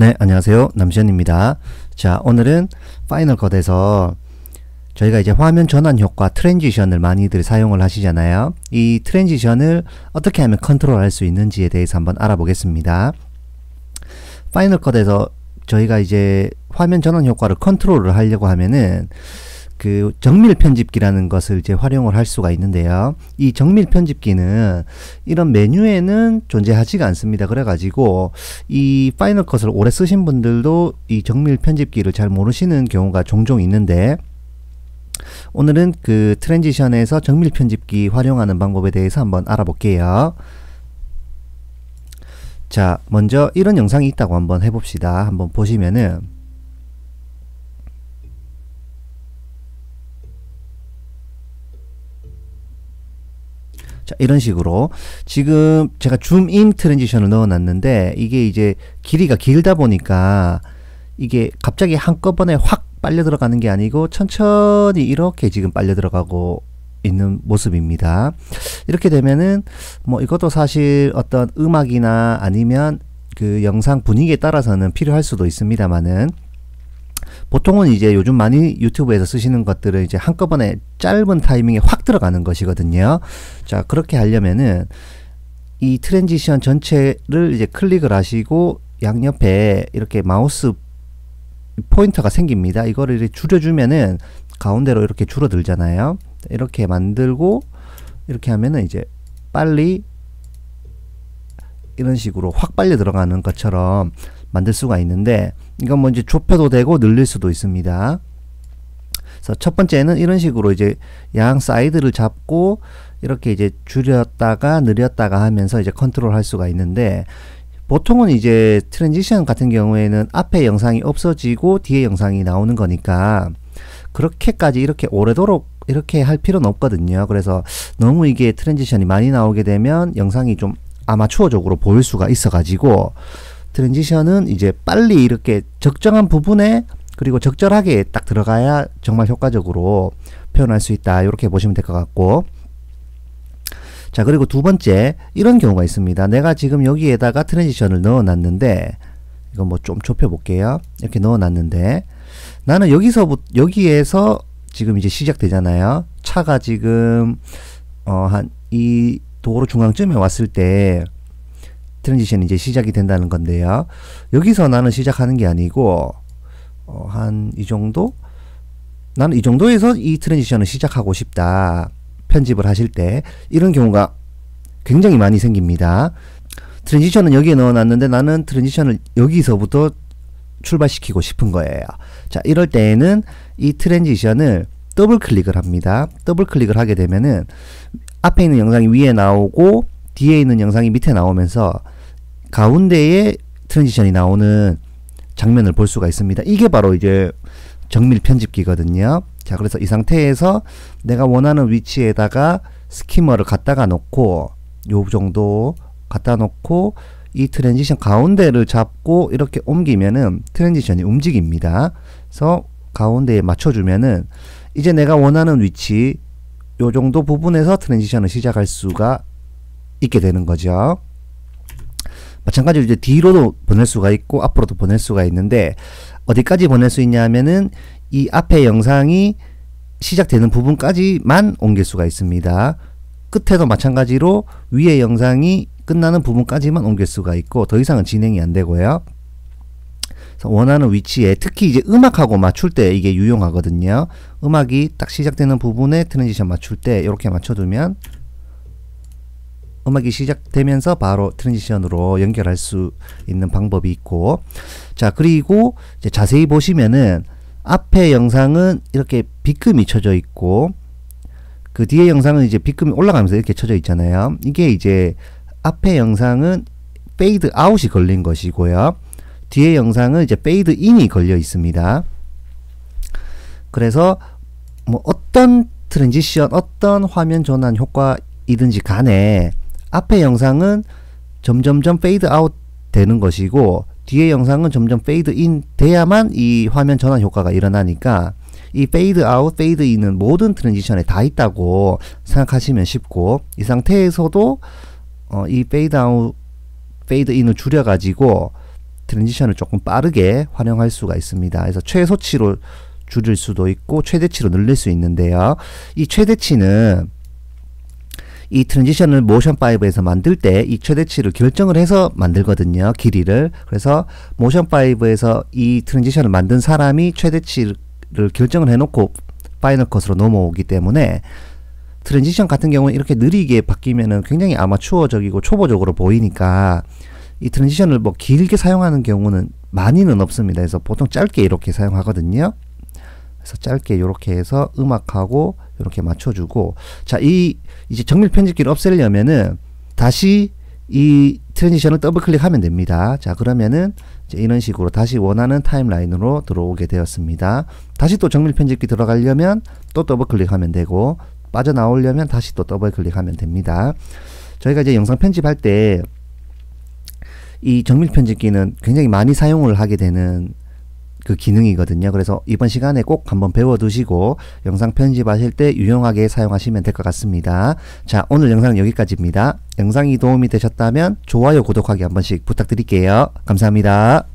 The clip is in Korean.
네, 안녕하세요. 남시현입니다. 자, 오늘은 파이널 컷에서 저희가 이제 화면 전환 효과 트랜지션을 많이들 사용을 하시잖아요. 이 트랜지션을 어떻게 하면 컨트롤 할 수 있는지에 대해서 한번 알아보겠습니다. 파이널 컷에서 저희가 이제 화면 전환 효과를 컨트롤을 하려고 하면은 그 정밀 편집기라는 것을 이제 활용을 할 수가 있는데요. 이 정밀 편집기는 이런 메뉴에는 존재하지가 않습니다. 그래가지고 이 파이널 컷을 오래 쓰신 분들도 이 정밀 편집기를 잘 모르시는 경우가 종종 있는데 오늘은 그 트랜지션에서 정밀 편집기 활용하는 방법에 대해서 한번 알아볼게요. 자, 먼저 이런 영상이 있다고 한번 해봅시다. 한번 보시면은 자, 이런 식으로 지금 제가 줌 인 트랜지션을 넣어놨는데 이게 이제 길이가 길다 보니까 이게 갑자기 한꺼번에 확 빨려 들어가는 게 아니고 천천히 이렇게 지금 빨려 들어가고 있는 모습입니다. 이렇게 되면은 뭐 이것도 사실 어떤 음악이나 아니면 그 영상 분위기에 따라서는 필요할 수도 있습니다만은 보통은 이제 요즘 많이 유튜브에서 쓰시는 것들을 이제 한꺼번에 짧은 타이밍에 확 들어가는 것이거든요. 자, 그렇게 하려면은 이 트랜지션 전체를 이제 클릭을 하시고 양옆에 이렇게 마우스 포인터가 생깁니다. 이거를 줄여주면은 가운데로 이렇게 줄어들잖아요. 이렇게 만들고 이렇게 하면은 이제 빨리 이런 식으로 확 빨려 들어가는 것처럼 만들 수가 있는데 이건 뭐 이제 좁혀도 되고 늘릴 수도 있습니다. 그래서 첫 번째는 이런 식으로 이제 양 사이드를 잡고 이렇게 이제 줄였다가 늘렸다가 하면서 이제 컨트롤 할 수가 있는데 보통은 이제 트랜지션 같은 경우에는 앞에 영상이 없어지고 뒤에 영상이 나오는 거니까 그렇게까지 이렇게 오래도록 이렇게 할 필요는 없거든요. 그래서 너무 이게 트랜지션이 많이 나오게 되면 영상이 좀 아마추어적으로 보일 수가 있어가지고 트랜지션은 이제 빨리 이렇게 적정한 부분에 그리고 적절하게 딱 들어가야 정말 효과적으로 표현할 수 있다 이렇게 보시면 될 것 같고 자 그리고 두 번째 이런 경우가 있습니다 내가 지금 여기에다가 트랜지션을 넣어 놨는데 이거 뭐 좀 좁혀 볼게요 이렇게 넣어 놨는데 나는 여기서 여기에서 지금 이제 시작되잖아요 차가 지금 어 한 이 도로 중앙점에 왔을 때 트랜지션이 이제 시작이 된다는 건데요. 여기서 나는 시작하는 게 아니고 어, 한 이 정도? 나는 이 정도에서 이 트랜지션을 시작하고 싶다. 편집을 하실 때 이런 경우가 굉장히 많이 생깁니다. 트랜지션은 여기에 넣어놨는데 나는 트랜지션을 여기서부터 출발시키고 싶은 거예요. 자, 이럴 때에는 이 트랜지션을 더블 클릭을 합니다. 더블 클릭을 하게 되면은 앞에 있는 영상이 위에 나오고 뒤에 있는 영상이 밑에 나오면서 가운데에 트랜지션이 나오는 장면을 볼 수가 있습니다. 이게 바로 이제 정밀 편집기거든요. 자, 그래서 이 상태에서 내가 원하는 위치에다가 스키머를 갖다가 놓고 요 정도 갖다 놓고 이 트랜지션 가운데를 잡고 이렇게 옮기면은 트랜지션이 움직입니다. 그래서 가운데에 맞춰주면은 이제 내가 원하는 위치 요 정도 부분에서 트랜지션을 시작할 수가 있게 되는 거죠. 마찬가지로 이제 뒤로도 보낼 수가 있고 앞으로도 보낼 수가 있는데 어디까지 보낼 수 있냐면은 이 앞에 영상이 시작되는 부분까지만 옮길 수가 있습니다. 끝에도 마찬가지로 위에 영상이 끝나는 부분까지만 옮길 수가 있고 더 이상은 진행이 안 되고요. 원하는 위치에 특히 이제 음악하고 맞출 때 이게 유용하거든요. 음악이 딱 시작되는 부분에 트랜지션 맞출 때 이렇게 맞춰두면 음악이 시작되면서 바로 트랜지션으로 연결할 수 있는 방법이 있고 자 그리고 자세히 보시면은 앞에 영상은 이렇게 빗금이 쳐져 있고 그 뒤에 영상은 이제 빗금이 올라가면서 이렇게 쳐져 있잖아요 이게 이제 앞에 영상은 페이드 아웃이 걸린 것이고요 뒤에 영상은 이제 페이드 인이 걸려 있습니다. 그래서 뭐 어떤 트랜지션, 어떤 화면 전환 효과이든지 간에 앞에 영상은 점점점 페이드 아웃 되는 것이고 뒤에 영상은 점점 페이드 인 돼야만 이 화면 전환 효과가 일어나니까 이 페이드 아웃, 페이드 인은 모든 트랜지션에 다 있다고 생각하시면 쉽고 이 상태에서도 어, 이 페이드 아웃, 페이드 인을 줄여가지고 트랜지션을 조금 빠르게 활용할 수가 있습니다. 그래서 최소치로 줄일 수도 있고 최대치로 늘릴 수 있는데요. 이 최대치는 이 트랜지션을 모션 5에서 만들 때 이 최대치를 결정을 해서 만들거든요. 길이를. 그래서 모션 5에서 이 트랜지션을 만든 사람이 최대치를 결정을 해놓고 파이널 컷으로 넘어오기 때문에 트랜지션 같은 경우는 이렇게 느리게 바뀌면 굉장히 아마추어적이고 초보적으로 보이니까 이 트랜지션을 뭐 길게 사용하는 경우는 많이는 없습니다. 그래서 보통 짧게 이렇게 사용하거든요. 그래서 짧게 이렇게 해서 음악하고 이렇게 맞춰주고 자 이 이제 정밀 편집기를 없애려면은 다시 이 트랜지션을 더블 클릭하면 됩니다. 자 그러면은 이런 식으로 다시 원하는 타임라인으로 들어오게 되었습니다. 다시 또 정밀 편집기 들어가려면 또 더블 클릭하면 되고 빠져나오려면 다시 또 더블 클릭하면 됩니다. 저희가 이제 영상 편집할 때이 정밀 편집기는 굉장히 많이 사용을 하게 되는 그 기능이거든요. 그래서 이번 시간에 꼭 한번 배워두시고 영상 편집하실 때 유용하게 사용하시면 될 것 같습니다. 자, 오늘 영상은 여기까지입니다. 영상이 도움이 되셨다면 좋아요, 구독하기 한 번씩 부탁드릴게요. 감사합니다.